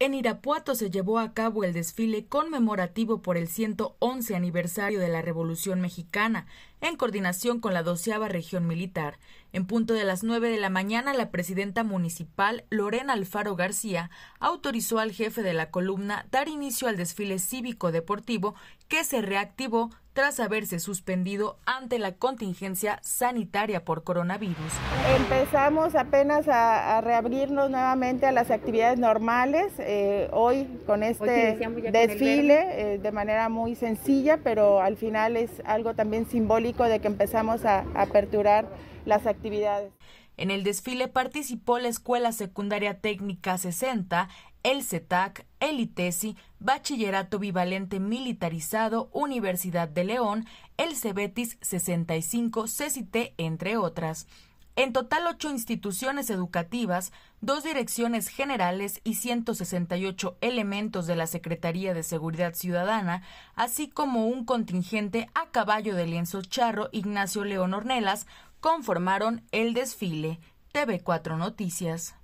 En Irapuato se llevó a cabo el desfile conmemorativo por el 111 aniversario de la Revolución Mexicana, en coordinación con la doceava región militar. En punto de las nueve de la mañana, la presidenta municipal, Lorena Alfaro García, autorizó al jefe de la columna dar inicio al desfile cívico-deportivo que se reactivó tras haberse suspendido ante la contingencia sanitaria por coronavirus. Empezamos apenas a, reabrirnos nuevamente a las actividades normales, eh, hoy con este desfile eh, de manera muy sencilla, pero al final es algo también simbólico de que empezamos a aperturar las actividades. En el desfile participó la Escuela Secundaria Técnica 60, el CETAC, el ITESI, e Bachillerato Bivalente Militarizado, Universidad de León, el CEBETIS 65, CCT, entre otras. En total, ocho instituciones educativas, dos direcciones generales y 168 elementos de la Secretaría de Seguridad Ciudadana, así como un contingente a caballo de lienzo charro Ignacio León Ornelas, conformaron el desfile. TV4 Noticias.